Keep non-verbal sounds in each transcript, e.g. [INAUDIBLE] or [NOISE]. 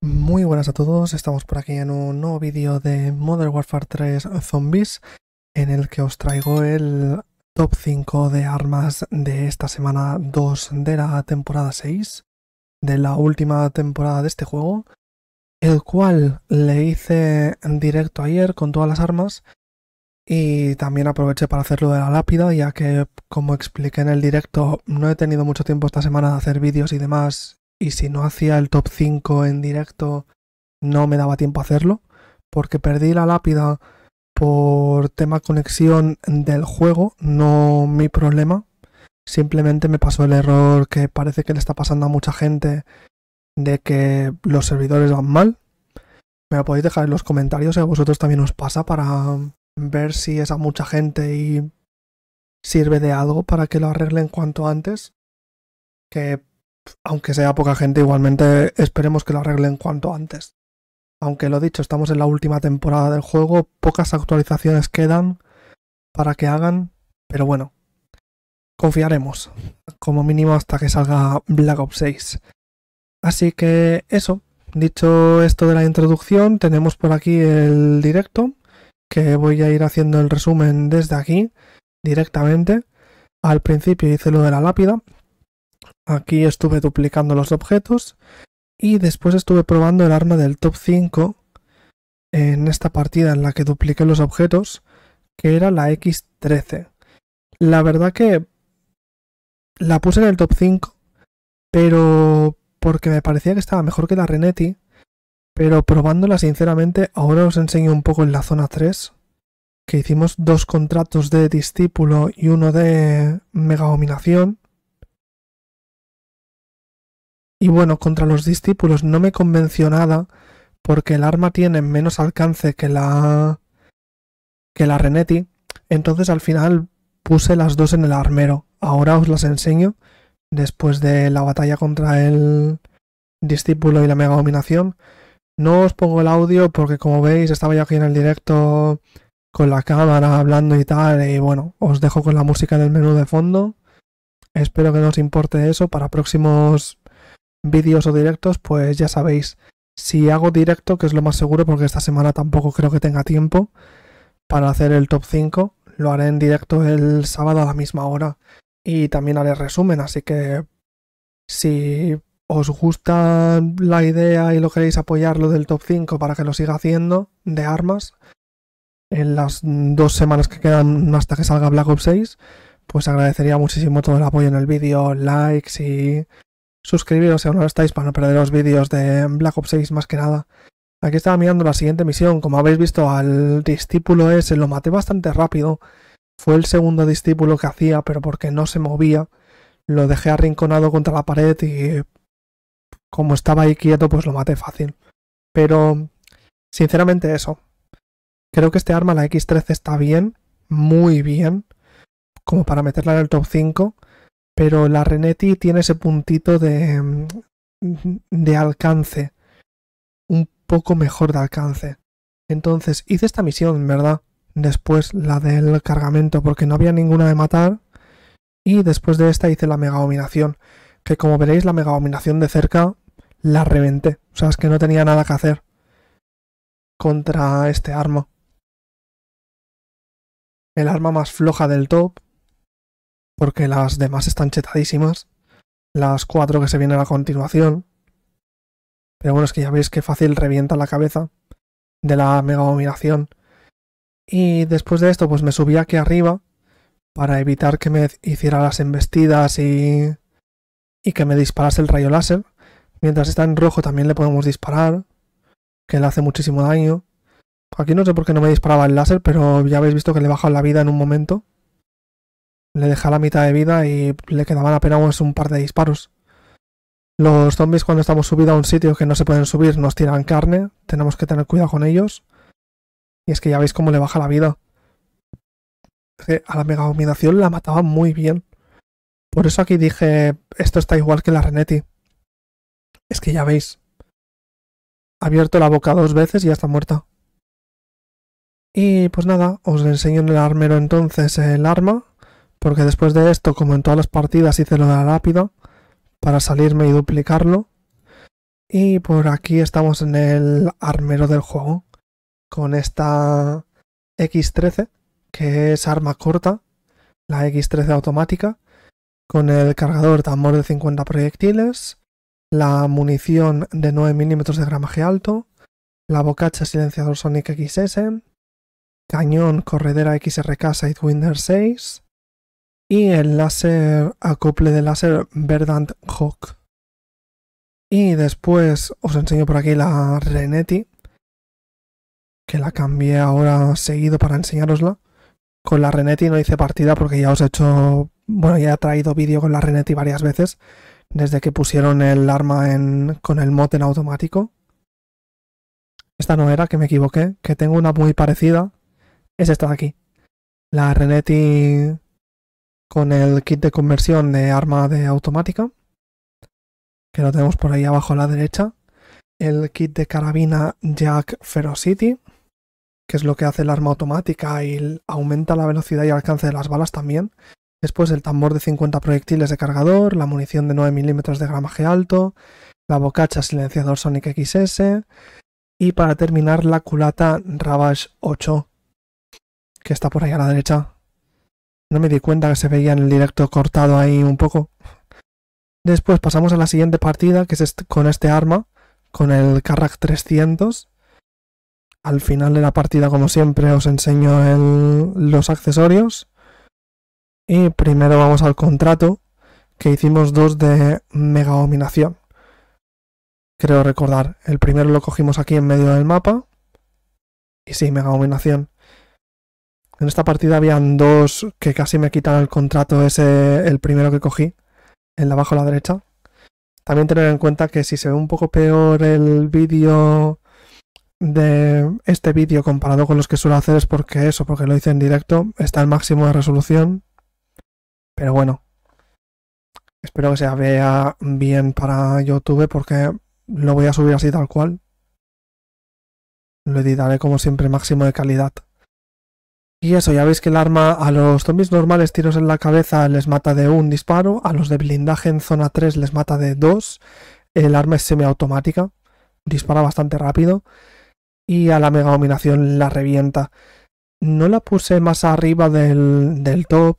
Muy buenas a todos, estamos por aquí en un nuevo vídeo de Modern Warfare 3 Zombies en el que os traigo el top 5 de armas de esta semana 2 de la temporada 6 de la última temporada de este juego el cual le hice en directo ayer con todas las armas y también aproveché para hacerlo de la lápida ya que como expliqué en el directo no he tenido mucho tiempo esta semana de hacer vídeos y demás y si no hacía el top 5 en directo no me daba tiempo a hacerlo porque perdí la lápida por tema conexión del juego, no mi problema. Simplemente me pasó el error que parece que le está pasando a mucha gente de que los servidores van mal. Me lo podéis dejar en los comentarios si a vosotros también os pasa para ver si es a mucha gente y sirve de algo para que lo arreglen cuanto antes. Que aunque sea poca gente, igualmente esperemos que lo arreglen cuanto antes. Aunque lo dicho, estamos en la última temporada del juego, pocas actualizaciones quedan para que hagan, pero bueno, confiaremos, como mínimo hasta que salga Black Ops 6. Así que eso, dicho esto de la introducción, tenemos por aquí el directo, que voy a ir haciendo el resumen desde aquí, directamente. Al principio hice lo de la lápida, Aquí estuve duplicando los objetos y después estuve probando el arma del top 5 en esta partida en la que dupliqué los objetos, que era la X13. La verdad que la puse en el top 5, pero porque me parecía que estaba mejor que la Renetti, pero probándola sinceramente, ahora os enseño un poco en la zona 3, que hicimos dos contratos de discípulo y uno de mega dominación y bueno, contra los discípulos no me convenció nada porque el arma tiene menos alcance que la que la Reneti. Entonces al final puse las dos en el armero. Ahora os las enseño después de la batalla contra el discípulo y la mega dominación. No os pongo el audio porque como veis estaba yo aquí en el directo con la cámara hablando y tal y bueno, os dejo con la música del menú de fondo. Espero que no os importe eso para próximos vídeos o directos, pues ya sabéis, si hago directo, que es lo más seguro porque esta semana tampoco creo que tenga tiempo para hacer el top 5, lo haré en directo el sábado a la misma hora y también haré resumen, así que si os gusta la idea y lo queréis apoyar lo del top 5 para que lo siga haciendo de armas en las dos semanas que quedan hasta que salga Black Ops 6, pues agradecería muchísimo todo el apoyo en el vídeo, likes y suscribiros si aún no lo estáis para no perder los vídeos de Black Ops 6 más que nada. Aquí estaba mirando la siguiente misión, como habéis visto al discípulo ese lo maté bastante rápido, fue el segundo discípulo que hacía, pero porque no se movía, lo dejé arrinconado contra la pared y como estaba ahí quieto pues lo maté fácil. Pero sinceramente eso, creo que este arma la X13 está bien, muy bien, como para meterla en el top 5 pero la Renetti tiene ese puntito de, mm, de alcance, un poco mejor de alcance. Entonces hice esta misión, ¿verdad? Después la del cargamento, porque no había ninguna de matar. Y después de esta hice la mega dominación, que como veréis la mega dominación de cerca la reventé. O sea, es que no tenía nada que hacer contra este arma. El arma más floja del top, porque las demás están chetadísimas. Las cuatro que se vienen a continuación. Pero bueno, es que ya veis que fácil revienta la cabeza de la mega abominación. Y después de esto, pues me subí aquí arriba para evitar que me hiciera las embestidas y, y que me disparase el rayo láser. Mientras está en rojo también le podemos disparar, que le hace muchísimo daño. Aquí no sé por qué no me disparaba el láser, pero ya habéis visto que le baja la vida en un momento le deja la mitad de vida y le quedaban apenas un par de disparos. Los zombies cuando estamos subidos a un sitio que no se pueden subir nos tiran carne, tenemos que tener cuidado con ellos. Y es que ya veis cómo le baja la vida. A la mega dominación la mataba muy bien. Por eso aquí dije, esto está igual que la Renetti. Es que ya veis. Ha abierto la boca dos veces y ya está muerta. Y pues nada, os enseño en el armero entonces el arma, porque después de esto, como en todas las partidas, hice lo de la lápida para salirme y duplicarlo. Y por aquí estamos en el armero del juego con esta X13, que es arma corta, la X13 automática, con el cargador tambor de 50 proyectiles, la munición de 9 milímetros de gramaje alto, la bocacha silenciador Sonic XS, cañón corredera XRK Winder 6, y el láser acople de láser Verdant Hawk. Y después os enseño por aquí la Renetti, que la cambié ahora seguido para enseñárosla. Con la Renetti no hice partida porque ya os he hecho, bueno, ya he traído vídeo con la Renetti varias veces, desde que pusieron el arma en, con el mod en automático. Esta no era, que me equivoqué, que tengo una muy parecida, es esta de aquí. La Renetti con el kit de conversión de arma de automática, que lo tenemos por ahí abajo a la derecha, el kit de carabina Jack Ferocity, que es lo que hace el arma automática y aumenta la velocidad y alcance de las balas también. Después el tambor de 50 proyectiles de cargador, la munición de 9 milímetros de gramaje alto, la bocacha silenciador Sonic XS y para terminar la culata Ravage 8, que está por ahí a la derecha, no me di cuenta que se veía en el directo cortado ahí un poco. Después pasamos a la siguiente partida, que es con este arma, con el Carrack 300. Al final de la partida, como siempre, os enseño los accesorios. Y primero vamos al contrato, que hicimos dos de mega dominación. Creo recordar, el primero lo cogimos aquí en medio del mapa. Y sí, mega dominación. En esta partida habían dos que casi me quitaron el contrato, ese el primero que cogí, el de abajo a la derecha. También tener en cuenta que si se ve un poco peor el vídeo de este vídeo comparado con los que suelo hacer es porque eso, porque lo hice en directo, está el máximo de resolución. Pero bueno, espero que se vea bien para YouTube porque lo voy a subir así tal cual. Lo editaré como siempre máximo de calidad. Y eso, ya veis que el arma a los zombies normales tiros en la cabeza les mata de un disparo, a los de blindaje en zona 3 les mata de dos, el arma es semiautomática, dispara bastante rápido y a la mega dominación la revienta. No la puse más arriba del, del top,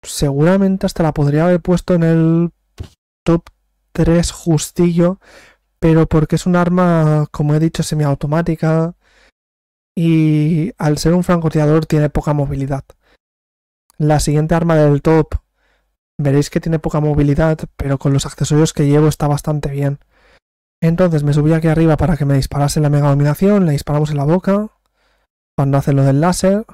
seguramente hasta la podría haber puesto en el top 3 justillo, pero porque es un arma, como he dicho, semiautomática, y al ser un francotirador tiene poca movilidad. La siguiente arma del top veréis que tiene poca movilidad, pero con los accesorios que llevo está bastante bien. Entonces me subí aquí arriba para que me disparase la mega dominación, le disparamos en la boca, cuando hace lo del láser.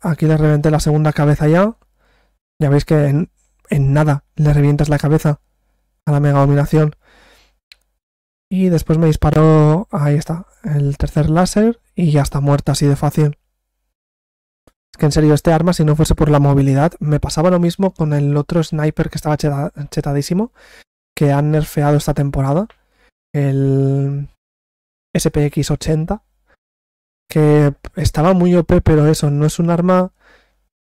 Aquí le reventé la segunda cabeza ya. Ya veis que en, en nada le revientas la cabeza a la mega dominación. Y después me disparó, ahí está, el tercer láser y ya está muerta así de fácil. Es que en serio, este arma, si no fuese por la movilidad, me pasaba lo mismo con el otro sniper que estaba chetadísimo, que han nerfeado esta temporada, el SPX-80, que estaba muy OP, pero eso, no es un arma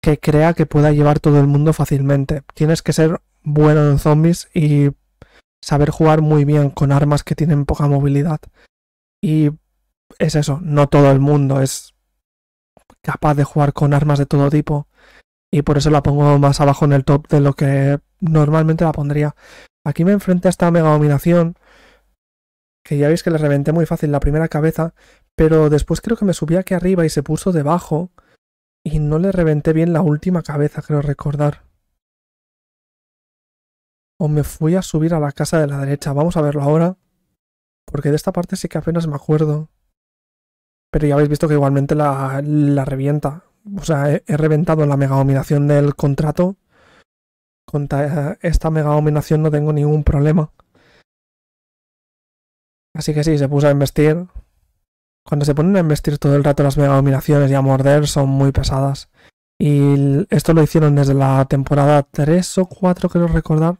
que crea que pueda llevar todo el mundo fácilmente. Tienes que ser bueno en zombies y saber jugar muy bien con armas que tienen poca movilidad. Y es eso, no todo el mundo es capaz de jugar con armas de todo tipo. Y por eso la pongo más abajo en el top de lo que normalmente la pondría. Aquí me enfrenté a esta mega dominación. Que ya veis que le reventé muy fácil la primera cabeza. Pero después creo que me subí aquí arriba y se puso debajo. Y no le reventé bien la última cabeza, creo recordar o me fui a subir a la casa de la derecha. Vamos a verlo ahora, porque de esta parte sí que apenas me acuerdo. Pero ya habéis visto que igualmente la, revienta. O sea, he, reventado la mega dominación del contrato. Con esta mega dominación no tengo ningún problema. Así que sí, se puso a investir. Cuando se ponen a investir todo el rato las mega dominaciones y a morder son muy pesadas. Y esto lo hicieron desde la temporada 3 o 4, creo recordar.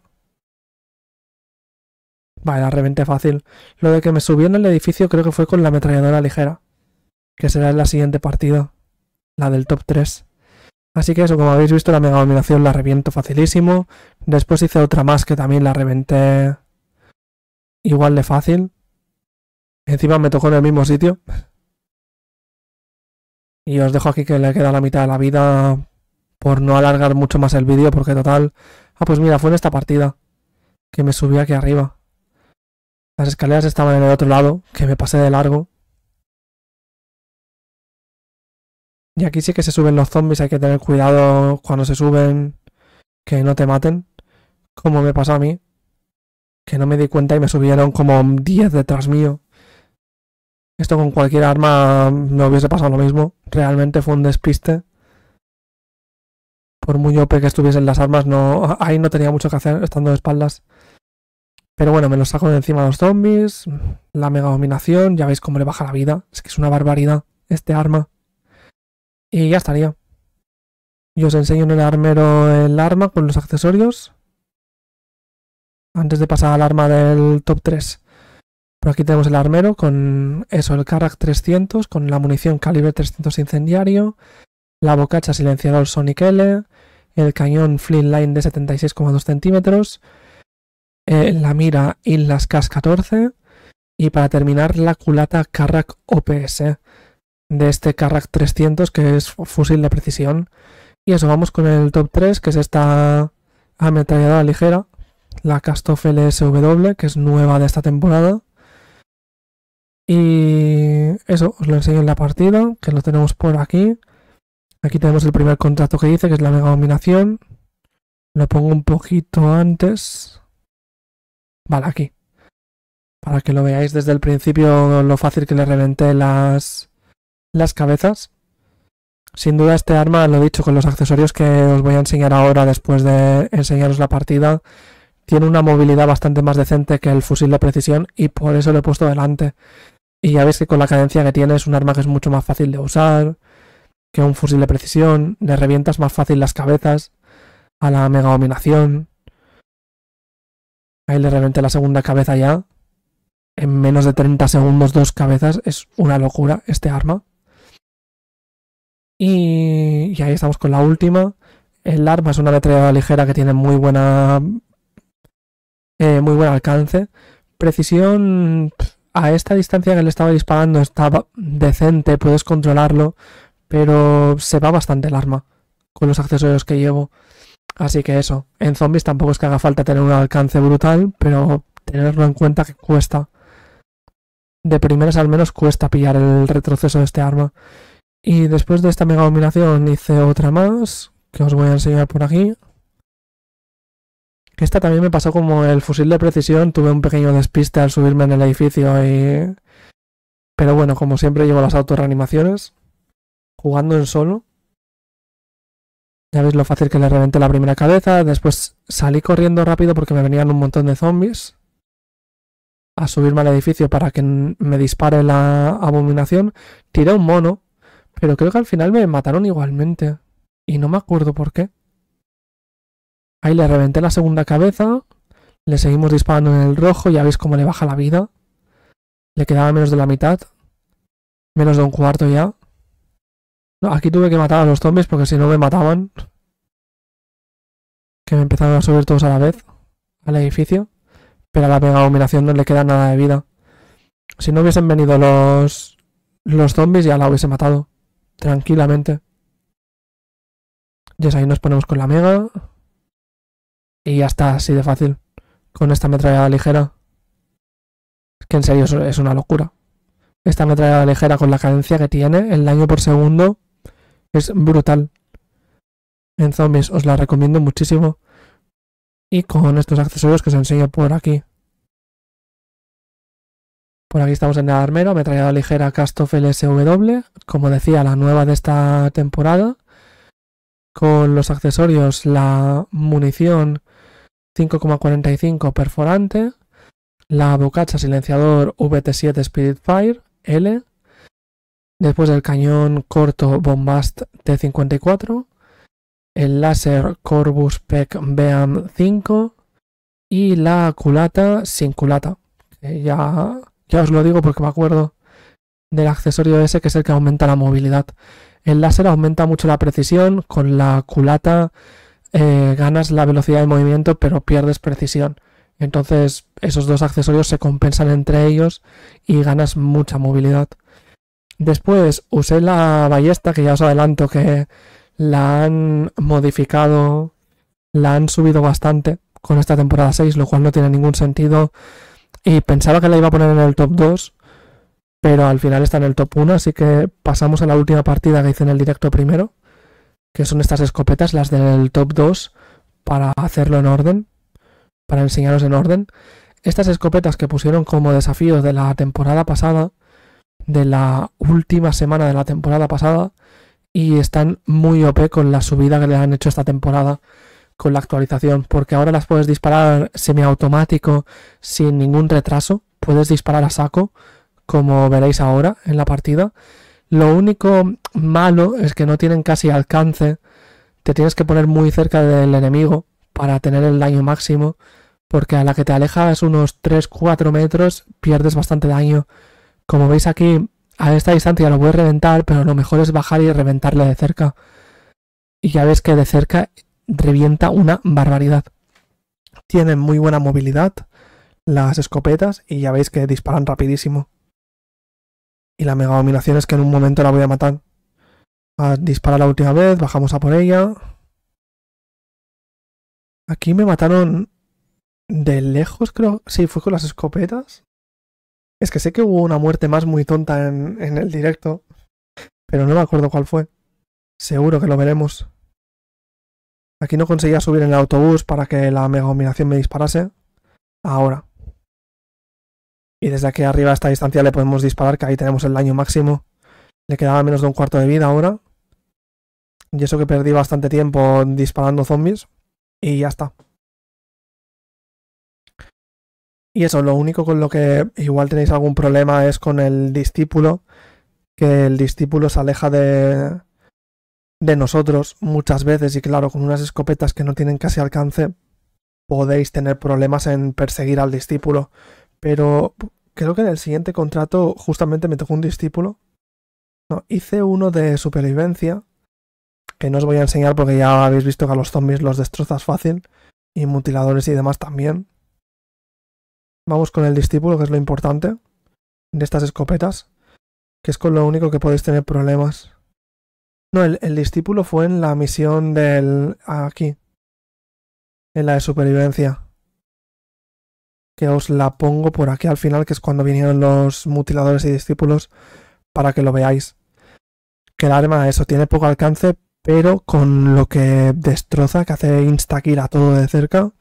Vale, la reventé fácil. Lo de que me subió en el edificio creo que fue con la ametralladora ligera. Que será en la siguiente partida. La del top 3. Así que eso, como habéis visto, la mega dominación la reviento facilísimo. Después hice otra más que también la reventé igual de fácil. Encima me tocó en el mismo sitio. Y os dejo aquí que le queda la mitad de la vida por no alargar mucho más el vídeo, porque total... Ah, pues mira, fue en esta partida que me subí aquí arriba. Las escaleras estaban en el otro lado, que me pasé de largo. Y aquí sí que se suben los zombies, hay que tener cuidado cuando se suben, que no te maten. Como me pasó a mí, que no me di cuenta y me subieron como 10 detrás mío. Esto con cualquier arma me hubiese pasado lo mismo. Realmente fue un despiste. Por muy OP que estuviesen las armas, no, ahí no tenía mucho que hacer estando de espaldas. Pero bueno, me los saco de encima los zombies, la mega dominación, ya veis cómo le baja la vida. Es que es una barbaridad este arma. Y ya estaría. Yo os enseño en el armero el arma con los accesorios. Antes de pasar al arma del top 3. Por aquí tenemos el armero con eso, el Karak 300, con la munición calibre 300 incendiario, la bocacha silenciador Sonic L, el cañón Flintline Line de 76,2 centímetros, eh, la mira y las CAS 14 y para terminar la culata Carrack OPS de este Carrack 300 que es fusil de precisión. Y eso, vamos con el top 3 que es esta ametralladora ligera, la Castoff LSW que es nueva de esta temporada. Y eso, os lo enseño en la partida, que lo tenemos por aquí. Aquí tenemos el primer contrato que dice, que es la mega Dominación Lo pongo un poquito antes. Vale, aquí. Para que lo veáis desde el principio lo fácil que le reventé las, las cabezas. Sin duda este arma, lo he dicho, con los accesorios que os voy a enseñar ahora después de enseñaros la partida, tiene una movilidad bastante más decente que el fusil de precisión y por eso lo he puesto delante. Y ya veis que con la cadencia que tiene es un arma que es mucho más fácil de usar que un fusil de precisión, le revientas más fácil las cabezas a la mega dominación. Ahí le la segunda cabeza ya. En menos de 30 segundos, dos cabezas. Es una locura este arma. Y, ahí estamos con la última. El arma es una metralla ligera que tiene muy buena. Eh, muy buen alcance. Precisión. A esta distancia que le estaba disparando estaba decente, puedes controlarlo, pero se va bastante el arma con los accesorios que llevo. Así que eso, en zombies tampoco es que haga falta tener un alcance brutal, pero tenerlo en cuenta que cuesta. De primeras al menos cuesta pillar el retroceso de este arma. Y después de esta mega dominación hice otra más, que os voy a enseñar por aquí. Esta también me pasó como el fusil de precisión, tuve un pequeño despiste al subirme en el edificio y... Pero bueno, como siempre llevo las autorreanimaciones, jugando en solo ya veis lo fácil que le reventé la primera cabeza. Después salí corriendo rápido porque me venían un montón de zombies. A subirme al edificio para que me dispare la abominación. Tiré un mono. Pero creo que al final me mataron igualmente. Y no me acuerdo por qué. Ahí le reventé la segunda cabeza. Le seguimos disparando en el rojo. Ya veis cómo le baja la vida. Le quedaba menos de la mitad. Menos de un cuarto ya aquí tuve que matar a los zombies porque si no me mataban. Que me empezaron a subir todos a la vez al edificio. Pero a la mega abominación no le queda nada de vida. Si no hubiesen venido los, los zombies ya la hubiese matado. Tranquilamente. Y es ahí nos ponemos con la mega. Y ya está, así de fácil. Con esta metralla ligera. Que en serio es una locura. Esta metralla ligera con la cadencia que tiene, el daño por segundo. Es brutal. En zombies os la recomiendo muchísimo. Y con estos accesorios que os enseño por aquí. Por aquí estamos en el armero, metralla ligera Castoff LSW, como decía, la nueva de esta temporada. Con los accesorios, la munición 5,45 perforante, la bocacha silenciador VT7 fire L, Después del cañón corto Bombast T-54, el láser Corbus PEC Beam 5 y la culata sin culata. ya, ya os lo digo porque me acuerdo del accesorio ese que es el que aumenta la movilidad. El láser aumenta mucho la precisión, con la culata eh, ganas la velocidad de movimiento pero pierdes precisión. Entonces esos dos accesorios se compensan entre ellos y ganas mucha movilidad. Después usé la ballesta, que ya os adelanto que la han modificado, la han subido bastante con esta temporada 6, lo cual no tiene ningún sentido. Y pensaba que la iba a poner en el top 2, pero al final está en el top 1, así que pasamos a la última partida que hice en el directo primero, que son estas escopetas, las del top 2, para hacerlo en orden, para enseñaros en orden. Estas escopetas que pusieron como desafíos de la temporada pasada, de la última semana de la temporada pasada y están muy OP con la subida que le han hecho esta temporada con la actualización, porque ahora las puedes disparar semiautomático sin ningún retraso, puedes disparar a saco, como veréis ahora en la partida. Lo único malo es que no tienen casi alcance, te tienes que poner muy cerca del enemigo para tener el daño máximo, porque a la que te alejas unos 3-4 metros pierdes bastante daño como veis aquí, a esta distancia lo voy a reventar, pero lo mejor es bajar y reventarle de cerca. Y ya veis que de cerca revienta una barbaridad. Tienen muy buena movilidad las escopetas y ya veis que disparan rapidísimo. Y la mega dominación es que en un momento la voy a matar. A ah, disparar la última vez, bajamos a por ella. Aquí me mataron de lejos, creo. Sí, fue con las escopetas. Es que sé que hubo una muerte más muy tonta en, el directo, pero no me acuerdo cuál fue. Seguro que lo veremos. Aquí no conseguía subir en el autobús para que la mega me disparase. Ahora. Y desde aquí arriba a esta distancia le podemos disparar, que ahí tenemos el daño máximo. Le quedaba menos de un cuarto de vida ahora. Y eso que perdí bastante tiempo disparando zombies. Y ya está. Y eso, lo único con lo que igual tenéis algún problema es con el discípulo, que el discípulo se aleja de, de nosotros muchas veces y claro, con unas escopetas que no tienen casi alcance, podéis tener problemas en perseguir al discípulo. Pero creo que en el siguiente contrato justamente me tocó un discípulo. No, hice uno de supervivencia, que no os voy a enseñar porque ya habéis visto que a los zombies los destrozas fácil, y mutiladores y demás también. Vamos con el discípulo, que es lo importante de estas escopetas, que es con lo único que podéis tener problemas. No, el, discípulo fue en la misión del... aquí. En la de supervivencia. Que os la pongo por aquí al final, que es cuando vinieron los mutiladores y discípulos, para que lo veáis. Que el arma, eso, tiene poco alcance, pero con lo que destroza, que hace insta-kill a todo de cerca,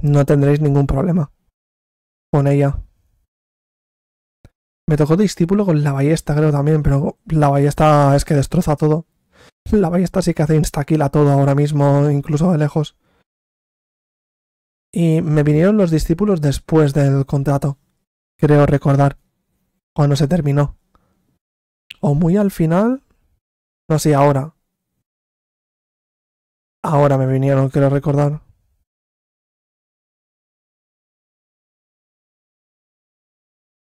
no tendréis ningún problema con ella. Me tocó discípulo con la ballesta, creo también, pero la ballesta es que destroza todo. [LAUGHS] La ballesta sí que hace instaquila todo ahora mismo, incluso de lejos. Y me vinieron los discípulos después del contrato, creo recordar, cuando se terminó. O muy al final, no sé, ahora. Ahora me vinieron, creo recordar.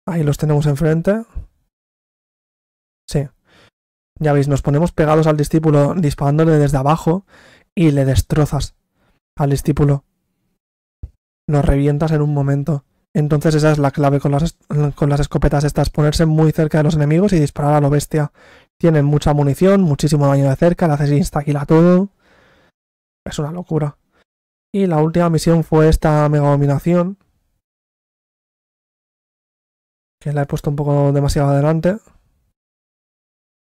Ahí los tenemos enfrente. Sí. Ya veis, nos ponemos pegados al discípulo disparándole desde abajo y le destrozas al discípulo. Lo revientas en un momento. Entonces esa es la clave con las, con las escopetas estas, ponerse muy cerca de los enemigos y disparar a lo bestia. Tienen mucha munición, muchísimo daño de cerca, le haces instaquila todo. Es una locura. Y la última misión fue esta mega dominación, que la he puesto un poco demasiado adelante.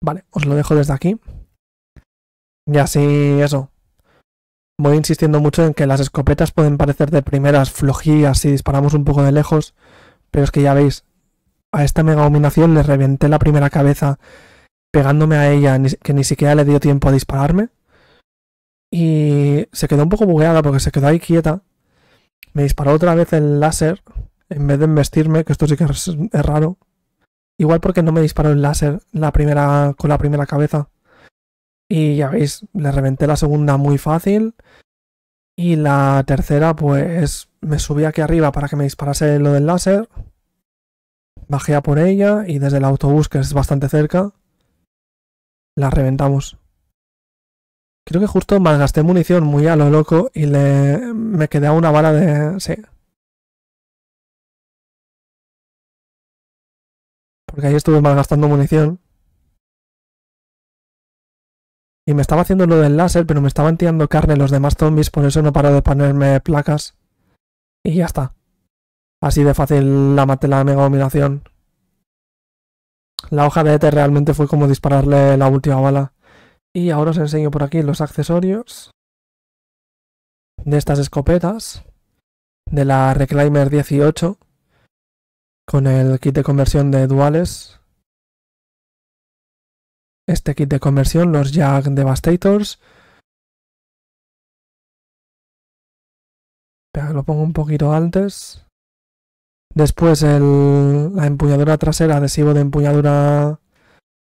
Vale, os lo dejo desde aquí. Y así eso. Voy insistiendo mucho en que las escopetas pueden parecer de primeras flojías si disparamos un poco de lejos, pero es que ya veis, a esta mega le reventé la primera cabeza pegándome a ella, que ni siquiera le dio tiempo a dispararme. Y se quedó un poco bugueada porque se quedó ahí quieta. Me disparó otra vez el láser en vez de embestirme, que esto sí que es, raro. Igual porque no me disparó el láser la primera, con la primera cabeza. Y ya veis, le reventé la segunda muy fácil. Y la tercera, pues me subí aquí arriba para que me disparase lo del láser. Bajé a por ella y desde el autobús, que es bastante cerca, la reventamos. Creo que justo malgasté munición muy a lo loco y le, me quedé a una bala de... Sí, Porque ahí estuve malgastando munición. Y me estaba haciendo lo del láser, pero me estaban tirando carne los demás zombies, por eso no paro de ponerme placas. Y ya está. Así de fácil la maté la mega dominación. La hoja de ET realmente fue como dispararle la última bala. Y ahora os enseño por aquí los accesorios de estas escopetas. De la Reclaimer 18 con el kit de conversión de duales. Este kit de conversión, los Jag Devastators. lo pongo un poquito antes. Después el, la empuñadura trasera, adhesivo de empuñadura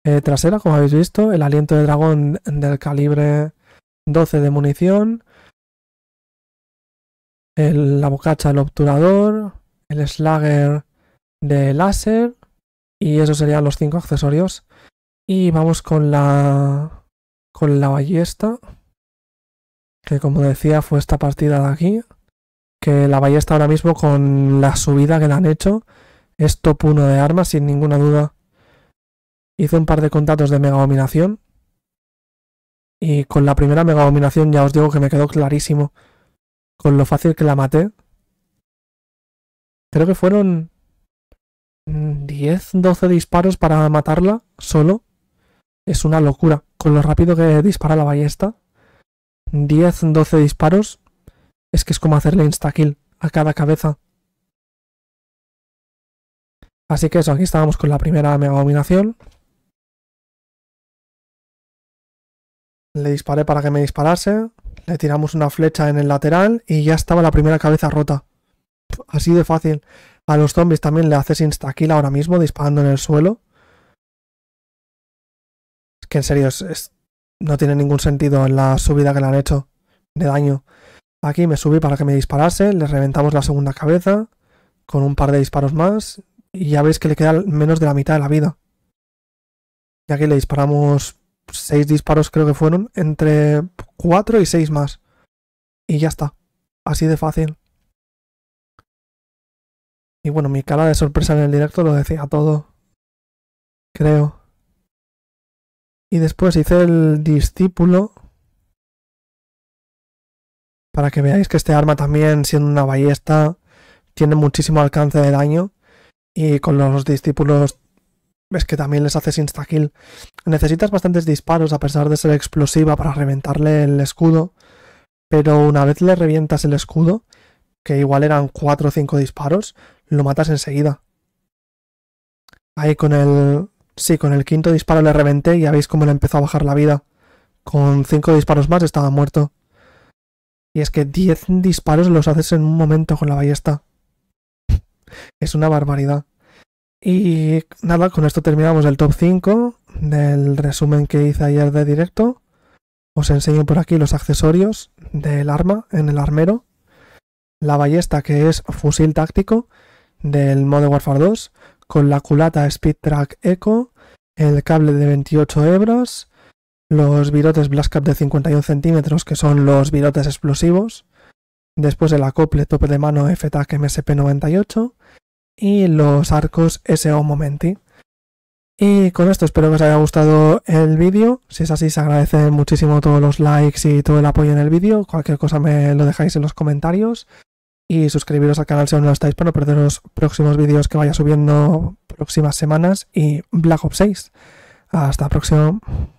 eh, trasera, como habéis visto. El aliento de dragón del calibre 12 de munición. la bocacha, el obturador. El slagger de láser y eso serían los cinco accesorios. Y vamos con la con la ballesta que como decía fue esta partida de aquí que la ballesta ahora mismo con la subida que la han hecho es top 1 de armas sin ninguna duda. Hice un par de contactos de mega dominación y con la primera mega dominación ya os digo que me quedó clarísimo con lo fácil que la maté. Creo que fueron 10, 12 disparos para matarla solo. Es una locura. Con lo rápido que dispara la ballesta. 10, 12 disparos. Es que es como hacerle insta-kill a cada cabeza. Así que eso, aquí estábamos con la primera mega dominación. Le disparé para que me disparase. Le tiramos una flecha en el lateral y ya estaba la primera cabeza rota. Así de fácil. A los zombies también le haces instakill ahora mismo disparando en el suelo. Es que en serio, no tiene ningún sentido la subida que le han hecho de daño. Aquí me subí para que me disparase, le reventamos la segunda cabeza con un par de disparos más y ya veis que le queda menos de la mitad de la vida. Y aquí le disparamos seis disparos creo que fueron, entre 4 y 6 más. Y ya está. Así de fácil. Y bueno, mi cara de sorpresa en el directo lo decía todo. Creo. Y después hice el discípulo. Para que veáis que este arma también, siendo una ballesta, tiene muchísimo alcance de daño. Y con los discípulos ves que también les haces instakill Necesitas bastantes disparos a pesar de ser explosiva para reventarle el escudo. Pero una vez le revientas el escudo, que igual eran 4 o 5 disparos, lo matas enseguida. Ahí con el... Sí, con el quinto disparo le reventé y ya veis cómo le empezó a bajar la vida. Con cinco disparos más estaba muerto. Y es que diez disparos los haces en un momento con la ballesta. es una barbaridad. Y nada, con esto terminamos el top 5 del resumen que hice ayer de directo. Os enseño por aquí los accesorios del arma en el armero. La ballesta que es fusil táctico del modo Warfare 2, con la culata Speed Track el cable de 28 hebras, los virotes Blast de 51 centímetros, que son los virotes explosivos, después el acople tope de mano FTAC MSP98 y los arcos SO Momenti. Y con esto espero que os haya gustado el vídeo. Si es así, se agradece muchísimo todos los likes y todo el apoyo en el vídeo. Cualquier cosa me lo dejáis en los comentarios y suscribiros al canal si aún no lo estáis para no perder los próximos vídeos que vaya subiendo próximas semanas y Black Ops 6. Hasta la próxima.